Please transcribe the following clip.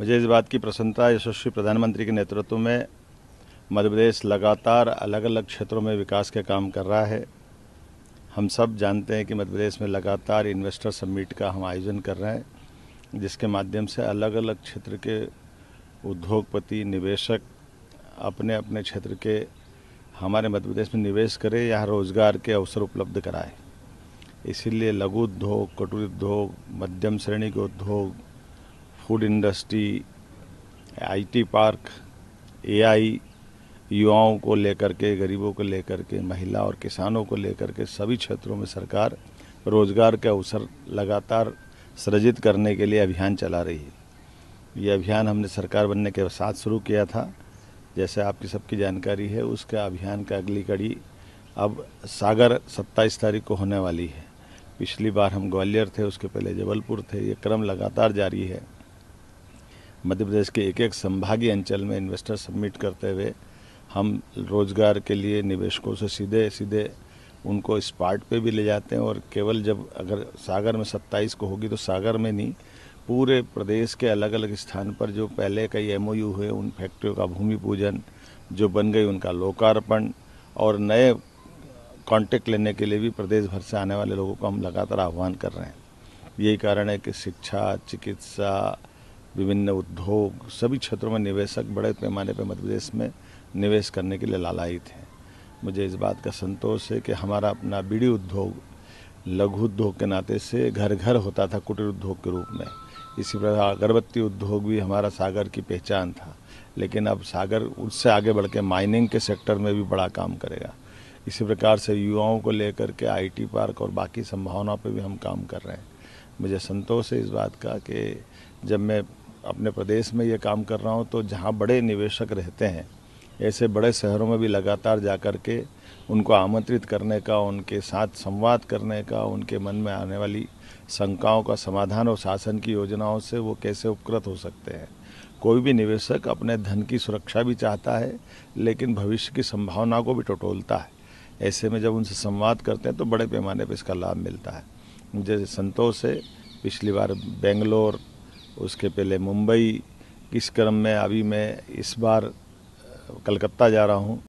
मुझे इस बात की प्रसन्नता यशस्वी प्रधानमंत्री के नेतृत्व में मध्य प्रदेश लगातार अलग अलग क्षेत्रों में विकास के काम कर रहा है हम सब जानते हैं कि मध्य प्रदेश में लगातार इन्वेस्टर समिट का हम आयोजन कर रहे हैं जिसके माध्यम से अलग अलग क्षेत्र के उद्योगपति निवेशक अपने अपने क्षेत्र के हमारे मध्य प्रदेश में निवेश करें यहाँ रोज़गार के अवसर उपलब्ध कराए इसीलिए लघु उद्योग कटुर उद्योग मध्यम श्रेणी के उद्योग food industry IT park AI युवाओं को लेकर के गरीबों को लेकर के महिला और किसानों को लेकर के सभी क्षेत्रों में सरकार रोजगार के अवसर लगातार सृजित करने के लिए अभियान चला रही है ये अभियान हमने सरकार बनने के साथ शुरू किया था जैसे आपकी सबकी जानकारी है उसके अभियान का अगली कड़ी अब सागर 27 तारीख को होने वाली है पिछली बार हम ग्वालियर थे उसके पहले जबलपुर थे ये क्रम लगातार जारी है मध्य प्रदेश के एक एक संभागीय अंचल में इन्वेस्टर सबमिट करते हुए हम रोज़गार के लिए निवेशकों से सीधे सीधे उनको इस पार्ट पे भी ले जाते हैं और केवल जब अगर सागर में 27 को होगी तो सागर में नहीं पूरे प्रदेश के अलग अलग स्थान पर जो पहले कई एम हुए उन फैक्ट्रियों का भूमि पूजन जो बन गई उनका लोकार्पण और नए कांटेक्ट लेने के लिए भी प्रदेश भर से आने वाले लोगों को हम लगातार आह्वान कर रहे हैं यही कारण है कि शिक्षा चिकित्सा विभिन्न उद्योग सभी क्षेत्रों में निवेशक बड़े पैमाने पर मध्य प्रदेश में निवेश करने के लिए लालायित हैं मुझे इस बात का संतोष है कि हमारा अपना बीड़ी उद्योग लघु उद्योग के नाते से घर घर होता था कुटीर उद्योग के रूप में इसी प्रकार अगरबत्ती उद्योग भी हमारा सागर की पहचान था लेकिन अब सागर उससे आगे बढ़ के माइनिंग के सेक्टर में भी बड़ा काम करेगा इसी प्रकार से युवाओं को लेकर के आईटी पार्क और बाकी संभावनाओं पर भी हम काम कर रहे हैं मुझे संतोष है इस बात का कि जब मैं अपने प्रदेश में ये काम कर रहा हूँ तो जहाँ बड़े निवेशक रहते हैं ऐसे बड़े शहरों में भी लगातार जा कर के उनको आमंत्रित करने का उनके साथ संवाद करने का उनके मन में आने वाली शंकाओं का समाधान और शासन की योजनाओं से वो कैसे उपकृत हो सकते हैं कोई भी निवेशक अपने धन की सुरक्षा भी चाहता है लेकिन भविष्य की संभावना को भी टटोलता है ऐसे में जब उनसे संवाद करते हैं तो बड़े पैमाने पर इसका लाभ मिलता है मुझे संतोष है पिछली बार बेंगलोर उसके पहले मुंबई किस क्रम में अभी मैं इस बार कलकत्ता जा रहा हूँ